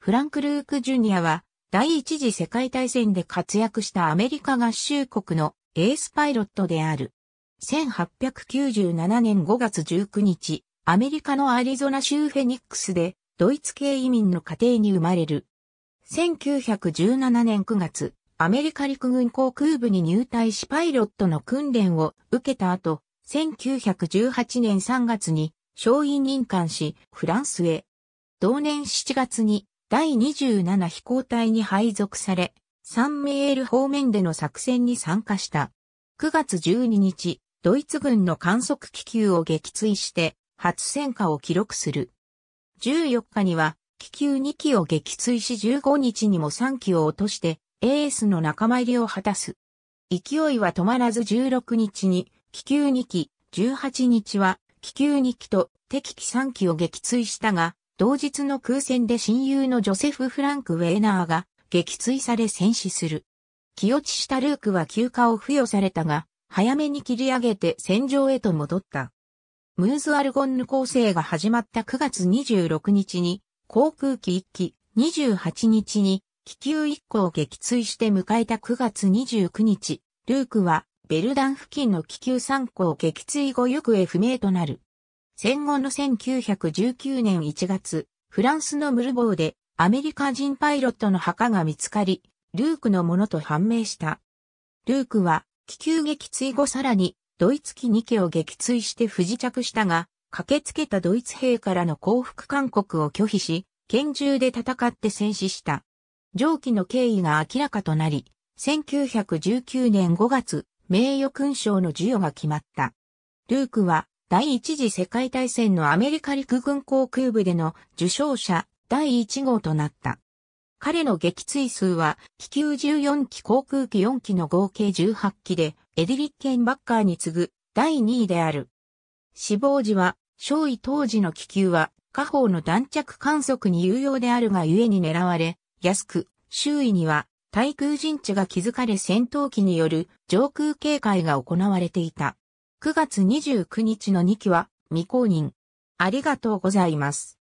フランク・ルーク・ジュニアは、第一次世界大戦で活躍したアメリカ合衆国のエースパイロットである。1897年5月19日、アメリカのアリゾナ州フェニックスで、ドイツ系移民の家庭に生まれる。1917年9月、アメリカ陸軍航空部に入隊しパイロットの訓練を受けた後、1918年3月に、商員任官し、フランスへ。同年7月に第27飛行隊に配属され、サンミエール方面での作戦に参加した。9月12日、ドイツ軍の観測気球を撃墜して、初戦果を記録する。14日には、気球2機を撃墜し15日にも3機を落として、エースの仲間入りを果たす。勢いは止まらず16日に、気球2機、18日は、気球2機と敵機3機を撃墜したが、同日の空戦で親友のジョセフ・フランク・ウェーナーが撃墜され戦死する。気落ちしたルークは休暇を付与されたが、早めに切り上げて戦場へと戻った。ムーズ・アルゴンヌ構成が始まった9月26日に、航空機1機、28日に気球1個を撃墜して迎えた9月29日、ルークはベルダン付近の気球3個を撃墜後行方不明となる。戦後の1919年1月、フランスのムルボーでアメリカ人パイロットの墓が見つかり、ルークのものと判明した。ルークは気球撃墜後さらにドイツ機2機を撃墜して不時着したが、駆けつけたドイツ兵からの降伏勧告を拒否し、拳銃で戦って戦死した。上記の経緯が明らかとなり、1919年5月、名誉勲章の授与が決まった。ルークは第一次世界大戦のアメリカ陸軍航空部での受賞者第1号となった。彼の撃墜数は気球14機航空機4機の合計18機でエディリッケンバッカーに次ぐ第2位である。死亡時は、少尉当時の気球は下方の弾着観測に有用であるが故に狙われ、安く、周囲には対空陣地が築かれ戦闘機による上空警戒が行われていた。9月29日の2期は未公認。ありがとうございます。